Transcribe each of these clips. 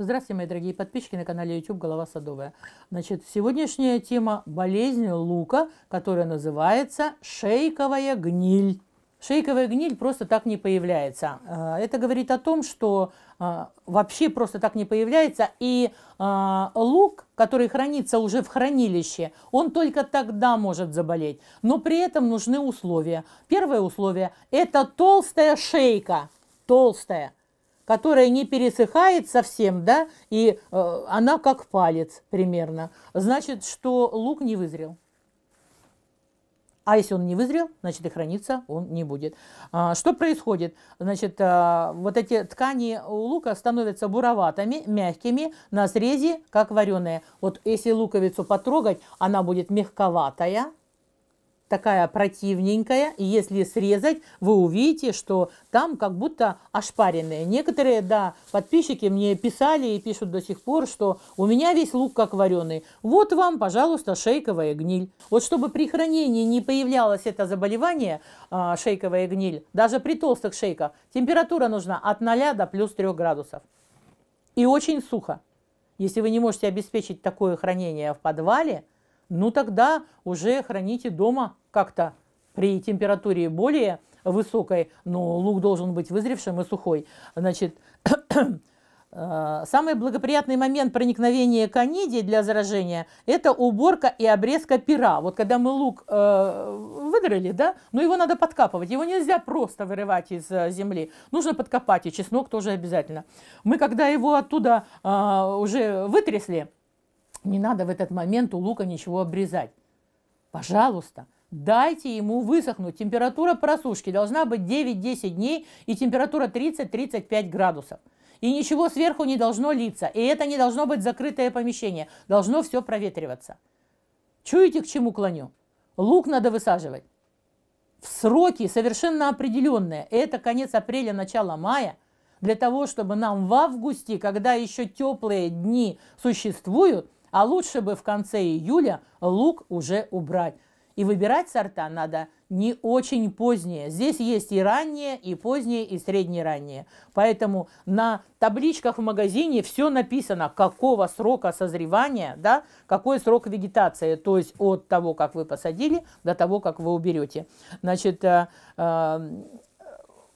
Здравствуйте, мои дорогие подписчики на канале YouTube «Голова садовая». Значит, сегодняшняя тема – болезнь лука, которая называется шейковая гниль. Шейковая гниль просто так не появляется. А, это говорит о том, что а, вообще просто так не появляется. И а, лук, который хранится уже в хранилище, он только тогда может заболеть. Но при этом нужны условия. Первое условие – это толстая шейка. Толстая которая не пересыхает совсем, да, и э, она как палец примерно, значит, что лук не вызрел. А если он не вызрел, значит и храниться он не будет. А, что происходит? Значит, а, вот эти ткани у лука становятся буроватыми, мягкими, на срезе, как вареные. Вот если луковицу потрогать, она будет мягковатая, такая противненькая. И если срезать, вы увидите, что там как будто ошпаренные. Некоторые, да, подписчики мне писали и пишут до сих пор, что у меня весь лук как вареный. Вот вам, пожалуйста, шейковая гниль. Вот чтобы при хранении не появлялось это заболевание, а, шейковая гниль, даже при толстых шейках, температура нужна от 0 до плюс 3 градусов. И очень сухо. Если вы не можете обеспечить такое хранение в подвале – ну тогда уже храните дома как-то при температуре более высокой, но лук должен быть вызревшим и сухой. Значит, э, самый благоприятный момент проникновения канидии для заражения – это уборка и обрезка пера. Вот когда мы лук э, выдрали, да, но ну, его надо подкапывать, его нельзя просто вырывать из э, земли, нужно подкопать, и чеснок тоже обязательно. Мы когда его оттуда э, уже вытрясли – не надо в этот момент у лука ничего обрезать. Пожалуйста, дайте ему высохнуть. Температура просушки должна быть 9-10 дней и температура 30-35 градусов. И ничего сверху не должно литься. И это не должно быть закрытое помещение. Должно все проветриваться. Чуете, к чему клоню? Лук надо высаживать. В сроки совершенно определенные. Это конец апреля, начало мая. Для того, чтобы нам в августе, когда еще теплые дни существуют, а лучше бы в конце июля лук уже убрать. И выбирать сорта надо не очень поздние. Здесь есть и ранние, и поздние, и среднеранние. Поэтому на табличках в магазине все написано, какого срока созревания, да, какой срок вегетации, то есть от того, как вы посадили, до того, как вы уберете. Значит, э, э,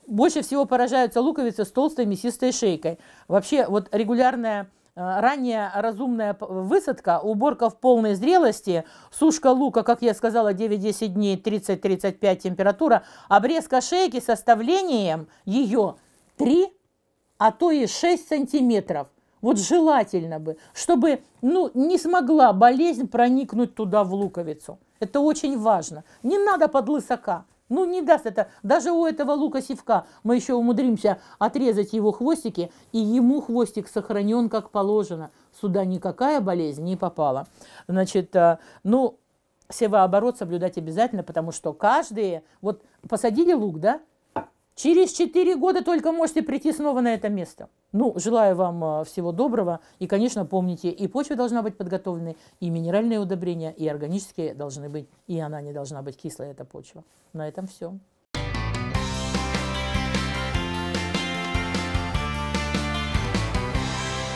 больше всего поражаются луковицы с толстой мясистой шейкой. Вообще, вот регулярная Э, ранняя разумная высадка, уборка в полной зрелости, сушка лука, как я сказала, 9-10 дней, 30-35 температура, обрезка шейки с составлением ее 3, а то и 6 сантиметров. Вот желательно бы, чтобы ну, не смогла болезнь проникнуть туда в луковицу. Это очень важно. Не надо под лысака. Ну, не даст это. Даже у этого лука-севка мы еще умудримся отрезать его хвостики, и ему хвостик сохранен как положено. Сюда никакая болезнь не попала. Значит, э, ну, севооборот соблюдать обязательно, потому что каждые... Вот посадили лук, да? Через 4 года только можете прийти снова на это место. Ну, желаю вам а, всего доброго. И, конечно, помните, и почва должна быть подготовлена, и минеральные удобрения, и органические должны быть, и она не должна быть кислая, эта почва. На этом все.